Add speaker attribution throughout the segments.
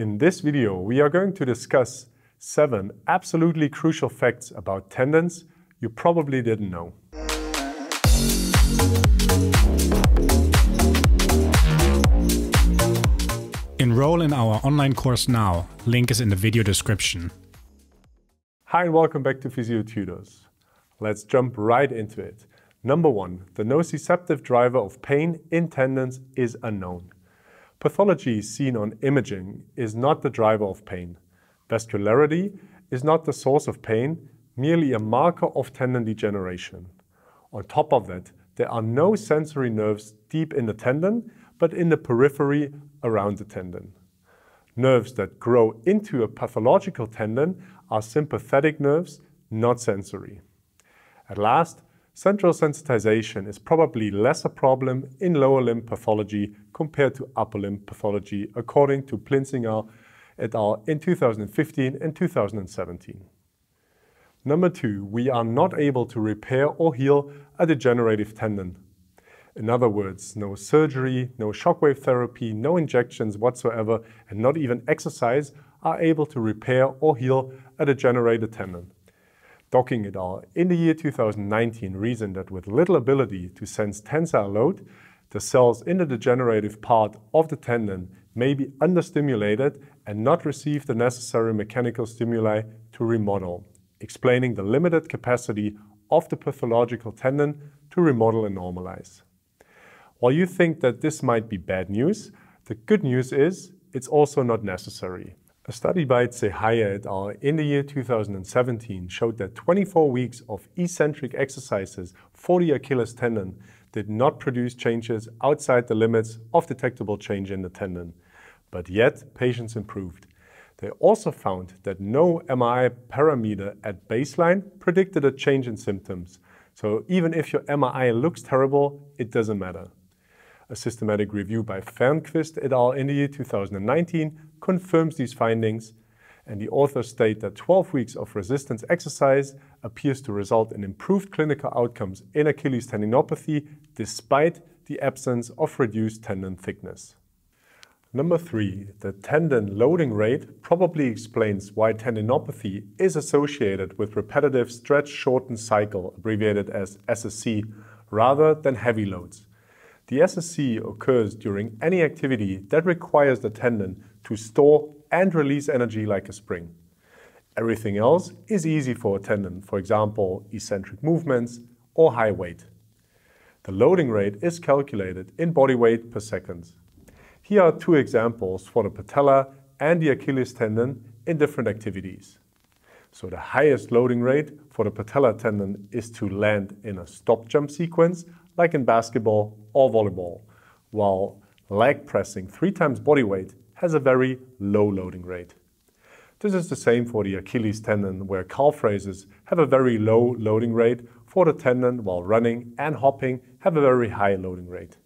Speaker 1: In this video, we are going to discuss seven absolutely crucial facts about tendons you probably didn't know. Enroll in our online course now. Link is in the video description. Hi and welcome back to PhysioTutors. Let's jump right into it. Number one, the nociceptive driver of pain in tendons is unknown. Pathology seen on imaging is not the driver of pain. Vascularity is not the source of pain, merely a marker of tendon degeneration. On top of that, there are no sensory nerves deep in the tendon, but in the periphery around the tendon. Nerves that grow into a pathological tendon are sympathetic nerves, not sensory. At last, Central sensitization is probably less a problem in lower limb pathology compared to upper limb pathology, according to Plinsinger et al. in 2015 and 2017. Number two, we are not able to repair or heal a degenerative tendon. In other words, no surgery, no shockwave therapy, no injections whatsoever, and not even exercise are able to repair or heal a degenerated tendon docking et al. in the year 2019 reasoned that with little ability to sense tensile load, the cells in the degenerative part of the tendon may be understimulated and not receive the necessary mechanical stimuli to remodel, explaining the limited capacity of the pathological tendon to remodel and normalize. While you think that this might be bad news, the good news is it's also not necessary. A study by Tsehaya et al. in the year 2017 showed that 24 weeks of eccentric exercises for the Achilles tendon did not produce changes outside the limits of detectable change in the tendon. But yet, patients improved. They also found that no MRI parameter at baseline predicted a change in symptoms. So even if your MRI looks terrible, it doesn't matter. A systematic review by Fernquist et al. in the year 2019 confirms these findings, and the authors state that 12 weeks of resistance exercise appears to result in improved clinical outcomes in Achilles tendinopathy despite the absence of reduced tendon thickness. Number three, the tendon loading rate probably explains why tendinopathy is associated with repetitive stretch shortened cycle, abbreviated as SSC, rather than heavy loads. The SSC occurs during any activity that requires the tendon to store and release energy like a spring. Everything else is easy for a tendon, for example, eccentric movements or high weight. The loading rate is calculated in body weight per second. Here are two examples for the patella and the Achilles tendon in different activities. So the highest loading rate for the patella tendon is to land in a stop jump sequence like in basketball or volleyball, while leg pressing three times body weight has a very low loading rate. This is the same for the Achilles tendon, where calf raises have a very low loading rate for the tendon, while running and hopping have a very high loading rate.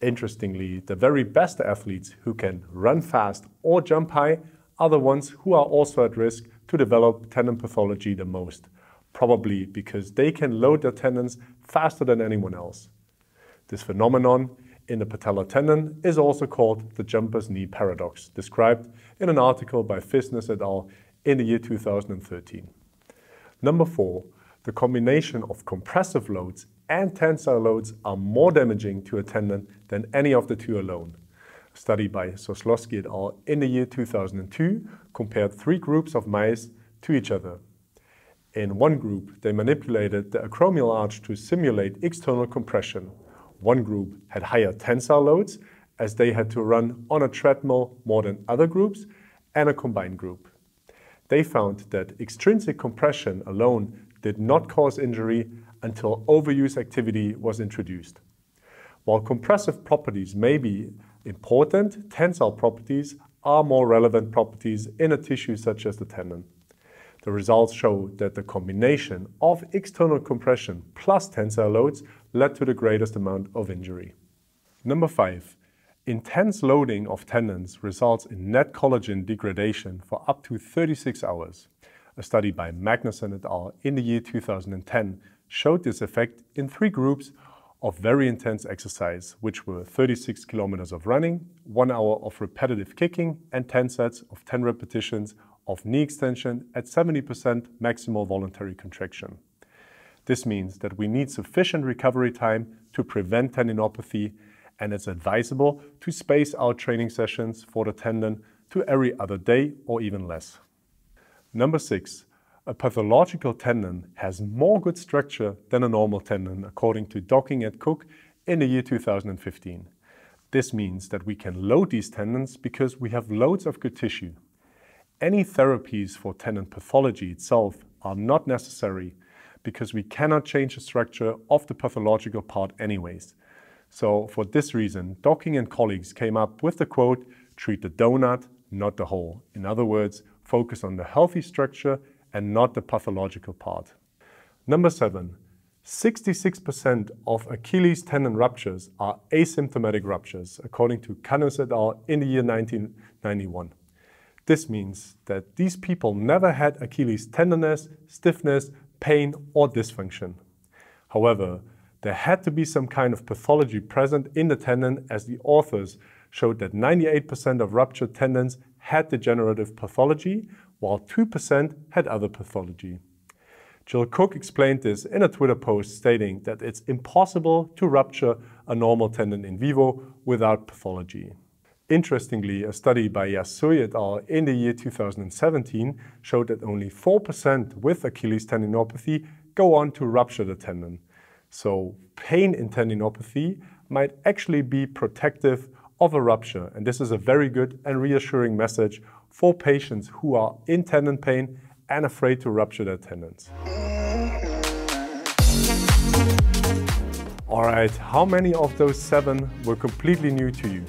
Speaker 1: Interestingly, the very best athletes who can run fast or jump high are the ones who are also at risk to develop tendon pathology the most, Probably because they can load their tendons faster than anyone else. This phenomenon in the patellar tendon is also called the jumper's knee paradox, described in an article by Fisnes et al. in the year 2013. Number four, the combination of compressive loads and tensile loads are more damaging to a tendon than any of the two alone. A study by Soslowski et al. in the year 2002 compared three groups of mice to each other. In one group, they manipulated the acromial arch to simulate external compression. One group had higher tensile loads as they had to run on a treadmill more than other groups and a combined group. They found that extrinsic compression alone did not cause injury until overuse activity was introduced. While compressive properties may be important, tensile properties are more relevant properties in a tissue such as the tendon. The results show that the combination of external compression plus tensile loads led to the greatest amount of injury. Number five, intense loading of tendons results in net collagen degradation for up to 36 hours. A study by Magnusson et al. in the year 2010 showed this effect in three groups of very intense exercise, which were 36 kilometers of running, one hour of repetitive kicking, and 10 sets of 10 repetitions of knee extension at 70% maximal voluntary contraction. This means that we need sufficient recovery time to prevent tendinopathy, and it's advisable to space out training sessions for the tendon to every other day or even less. Number six, a pathological tendon has more good structure than a normal tendon, according to Docking et Cook in the year 2015. This means that we can load these tendons because we have loads of good tissue. Any therapies for tendon pathology itself are not necessary because we cannot change the structure of the pathological part anyways. So for this reason, Docking and colleagues came up with the quote, treat the donut, not the hole. In other words, focus on the healthy structure and not the pathological part. Number seven, 66% of Achilles tendon ruptures are asymptomatic ruptures, according to Canos et al. in the year 1991. This means that these people never had Achilles tenderness, stiffness, pain, or dysfunction. However, there had to be some kind of pathology present in the tendon as the authors showed that 98% of ruptured tendons had degenerative pathology, while 2% had other pathology. Jill Cook explained this in a Twitter post stating that it's impossible to rupture a normal tendon in vivo without pathology. Interestingly, a study by Yasui et al. in the year 2017 showed that only 4% with Achilles tendinopathy go on to rupture the tendon. So pain in tendinopathy might actually be protective of a rupture. And this is a very good and reassuring message for patients who are in tendon pain and afraid to rupture their tendons. All right, how many of those seven were completely new to you?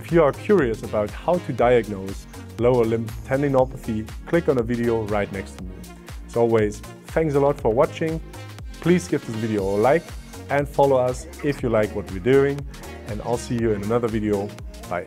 Speaker 1: If you are curious about how to diagnose lower limb tendinopathy, click on a video right next to me. As always, thanks a lot for watching. Please give this video a like and follow us if you like what we're doing. And I'll see you in another video. Bye.